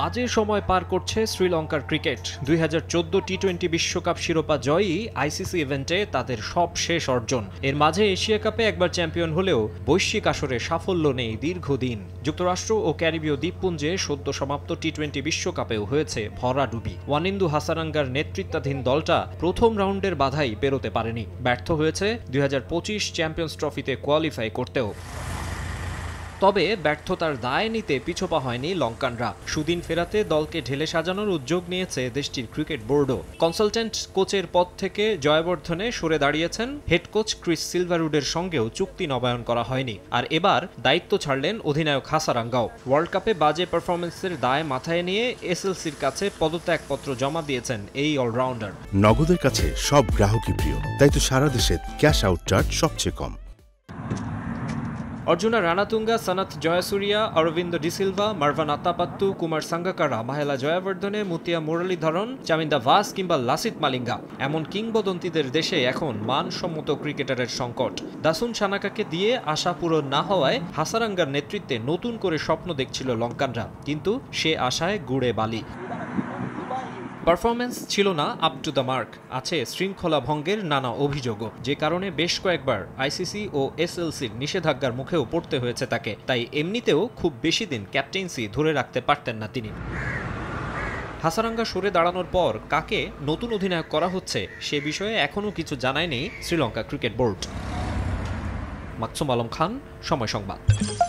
বাজে সময় পার করছে শ্রীলঙ্কার ক্রিকেট দুই হাজার টি টোয়েন্টি বিশ্বকাপ শিরোপা জয়ই আইসিসি ইভেন্টে তাদের সব শেষ অর্জন এর মাঝে এশিয়া কাপে একবার চ্যাম্পিয়ন হলেও বৈশ্বিক আসরে সাফল্য নেই দীর্ঘদিন যুক্তরাষ্ট্র ও ক্যারিবীয় দ্বীপপুঞ্জে সদ্য সমাপ্ত টি টোয়েন্টি বিশ্বকাপেও হয়েছে ভরাডুবি ওয়ানিন্দু হাসারাঙ্গার নেতৃত্বাধীন দলটা প্রথম রাউন্ডের বাধাই পেরোতে পারেনি ব্যর্থ হয়েছে দুই চ্যাম্পিয়ন্স ট্রফিতে কোয়ালিফাই করতেও তবে ব্যর্থতার দায় নিতে পিছপা হয়নি লঙ্কানরা সুদিন ফেরাতে দলকে ঢেলে সাজানোর উদ্যোগ নিয়েছে দেশটির ক্রিকেট বোর্ডও কনসালট্যান্ট কোচের পদ থেকে জয়বর্ধনে সরে দাঁড়িয়েছেন হেড কোচ ক্রিস সিলভারউডের সঙ্গেও চুক্তি নবায়ন করা হয়নি আর এবার দায়িত্ব ছাড়লেন অধিনায়ক হাসারাঙ্গাও ওয়ার্ল্ড কাপে বাজে পারফরমেন্সের দায় মাথায় নিয়ে এসএলসির কাছে পদত্যাগপত্র জমা দিয়েছেন এই অলরাউন্ডার নগদের কাছে সব গ্রাহকই প্রিয় তাই তো সারা দেশে ক্যাশ আউট চার্জ সবচেয়ে কম অর্জুনা রানাতুঙ্গা সনাথ জয়াসুরিয়া অরবিন্দ ডিসিলভা মার্ভান আতাপাত্তু কুমার সাঙ্গাকারা মাহেলা জয়াবর্ধনে মুতিয়া মুরলীধরন চামিন্দা ভাস কিংবা লাসিত মালিঙ্গা এমন কিংবদন্তিদের দেশে এখন মানসম্মত ক্রিকেটারের সংকট দাসুন সানাকাকে দিয়ে আশা পূরণ না হওয়ায় হাসারাঙ্গার নেতৃত্বে নতুন করে স্বপ্ন দেখছিল লঙ্কানরা কিন্তু সে আশায় গুড়ে বালি পারফরমেন্স ছিল না আপ টু দ্য মার্ক আছে শৃঙ্খলা ভঙ্গের নানা অভিযোগও যে কারণে বেশ কয়েকবার আইসিসি ও এসএলসির নিষেধাজ্ঞার মুখেও পড়তে হয়েছে তাকে তাই এমনিতেও খুব বেশি দিন ক্যাপ্টেন্সি ধরে রাখতে পারতেন না তিনি হাসারাঙ্গা সরে দাঁড়ানোর পর কাকে নতুন অধিনায়ক করা হচ্ছে সে বিষয়ে এখনও কিছু জানায়নি শ্রীলঙ্কা ক্রিকেট বোর্ড মাকসুম আলম খান সময় সংবাদ